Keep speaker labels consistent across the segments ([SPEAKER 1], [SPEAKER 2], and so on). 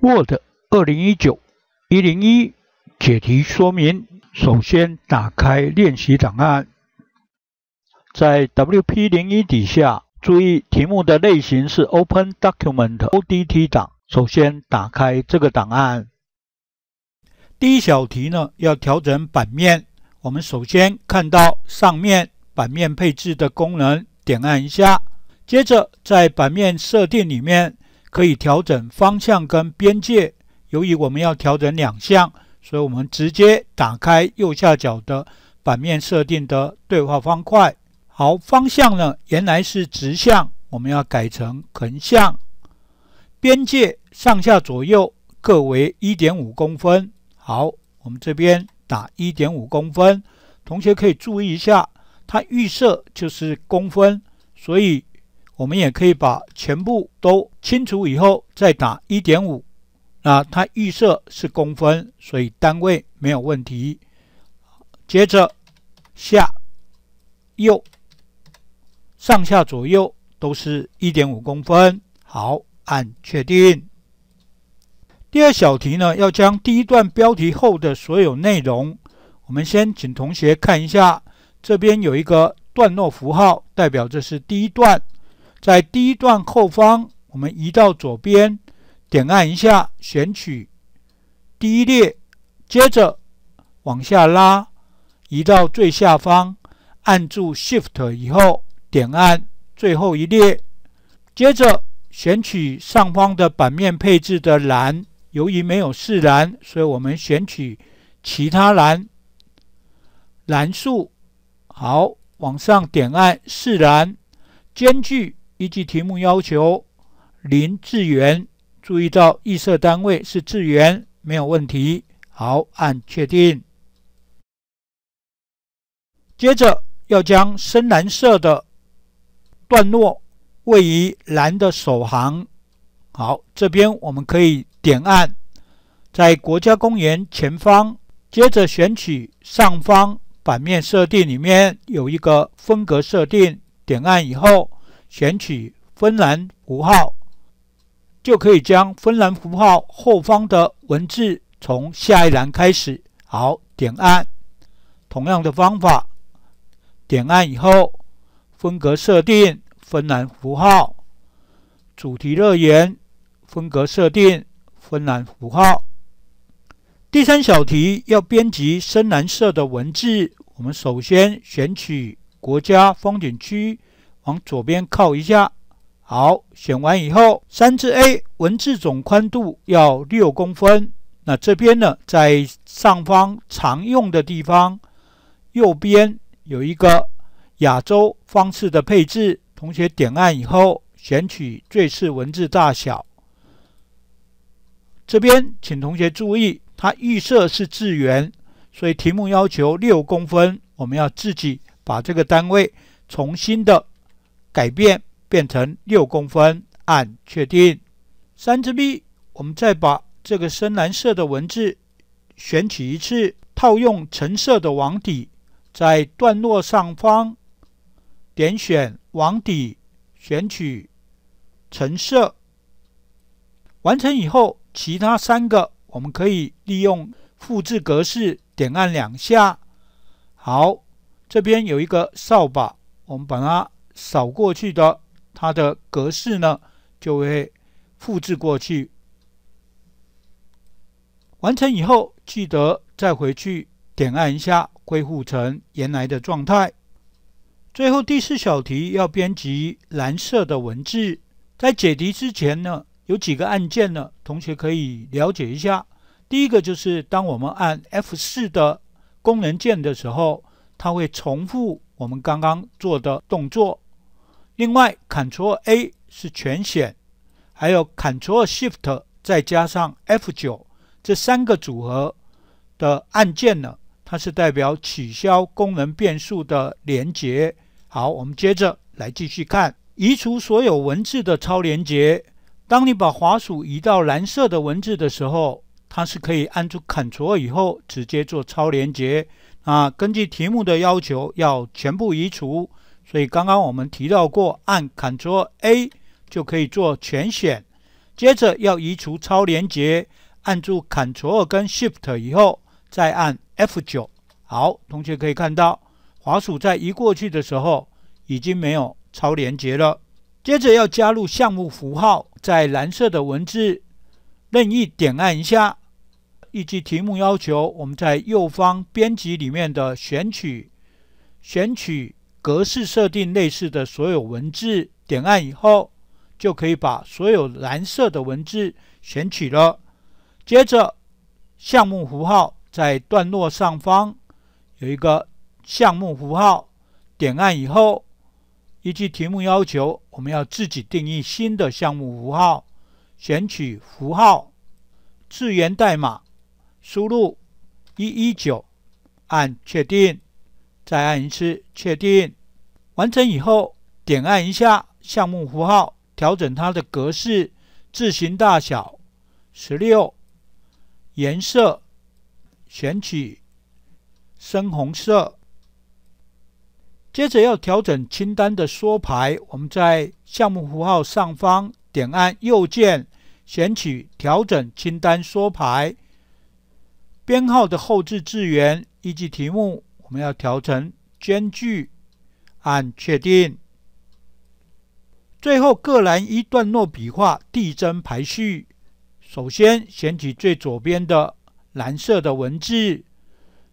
[SPEAKER 1] Word 二零一九一零一解题说明：首先打开练习档案，在 WP 零一底下，注意题目的类型是 Open Document（ODT） 档。首先打开这个档案。第一小题呢，要调整版面。我们首先看到上面版面配置的功能，点按一下，接着在版面设定里面。可以调整方向跟边界。由于我们要调整两项，所以我们直接打开右下角的版面设定的对话方块。好，方向呢原来是直向，我们要改成横向。边界上下左右各为一点五公分。好，我们这边打一点五公分。同学可以注意一下，它预设就是公分，所以。我们也可以把全部都清除以后再打一点五。那它预设是公分，所以单位没有问题。接着下右上下左右都是一点五公分。好，按确定。第二小题呢，要将第一段标题后的所有内容。我们先请同学看一下，这边有一个段落符号，代表这是第一段。在第一段后方，我们移到左边，点按一下，选取第一列，接着往下拉，移到最下方，按住 Shift 以后，点按最后一列，接着选取上方的版面配置的栏，由于没有四栏，所以我们选取其他栏，栏数，好，往上点按四栏，间距。依据题目要求，零字元，注意到预设单位是字元，没有问题。好，按确定。接着要将深蓝色的段落位于蓝的首行。好，这边我们可以点按，在国家公园前方。接着选取上方版面设定里面有一个风格设定，点按以后。选取芬兰符号，就可以将芬兰符号后方的文字从下一栏开始。好，点按同样的方法，点按以后，风格设定芬兰符号，主题乐园风格设定芬兰符号。第三小题要编辑深蓝色的文字，我们首先选取国家风景区。往左边靠一下，好，选完以后，三字 A 文字总宽度要六公分。那这边呢，在上方常用的地方，右边有一个亚洲方式的配置。同学点按以后，选取最次文字大小。这边请同学注意，它预设是字元，所以题目要求六公分，我们要自己把这个单位重新的。改变变成六公分，按确定。三支笔，我们再把这个深蓝色的文字选取一次，套用橙色的网底，在段落上方点选网底，选取橙色。完成以后，其他三个我们可以利用复制格式，点按两下。好，这边有一个扫把，我们把它。扫过去的，它的格式呢就会复制过去。完成以后，记得再回去点按一下，恢复成原来的状态。最后第四小题要编辑蓝色的文字，在解题之前呢，有几个按键呢，同学可以了解一下。第一个就是当我们按 F4 的功能键的时候，它会重复我们刚刚做的动作。另外，Ctrl A 是全选，还有 Ctrl Shift 再加上 F9 这三个组合的按键呢，它是代表取消功能变数的连接。好，我们接着来继续看，移除所有文字的超连接。当你把滑鼠移到蓝色的文字的时候，它是可以按住 Ctrl 以后直接做超连接。啊，根据题目的要求，要全部移除。所以刚刚我们提到过，按 Ctrl+A 就可以做全选。接着要移除超链接，按住 Ctrl 二跟 Shift 以后，再按 F 九。好，同学可以看到，滑鼠在移过去的时候，已经没有超链接了。接着要加入项目符号，在蓝色的文字任意点按一下。依据题目要求，我们在右方编辑里面的选取，选取。格式设定，类似的所有文字点按以后，就可以把所有蓝色的文字选取了。接着，项目符号在段落上方有一个项目符号，点按以后，依据题目要求，我们要自己定义新的项目符号。选取符号，字源代码，输入一一九，按确定，再按一次确定。完成以后，点按一下项目符号，调整它的格式、字形大小十六，颜色选取深红色。接着要调整清单的缩排，我们在项目符号上方点按右键，选取调整清单缩排。编号的后置字元，依据题目，我们要调成间距。按确定。最后，各栏一段落笔画递增排序。首先选取最左边的蓝色的文字，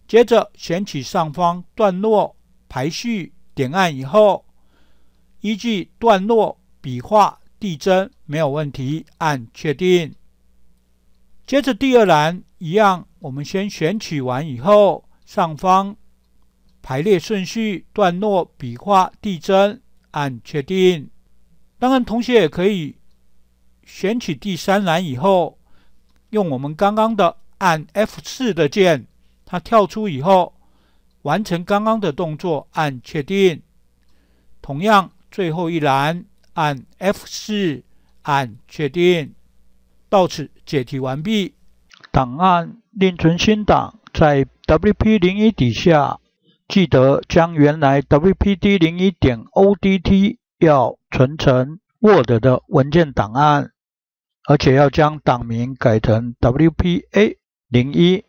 [SPEAKER 1] 接着选取上方段落排序，点按以后，依据段落笔画递增没有问题，按确定。接着第二栏一样，我们先选取完以后，上方。排列顺序、段落、笔画递增，按确定。当然，同学也可以选取第三栏以后，用我们刚刚的按 F4 的键，它跳出以后，完成刚刚的动作，按确定。同样，最后一栏按 F4，按确定。到此解题完毕。档案另存新档，在 WP 零一底下。记得将原来 WPD 零一点 ODT 要存成 Word 的文件档案，而且要将档名改成 WPA 零一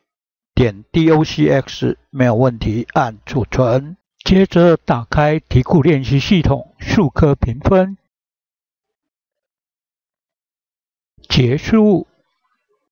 [SPEAKER 1] 点 DOCX，没有问题，按储存。接着打开题库练习系统数科评分，结束。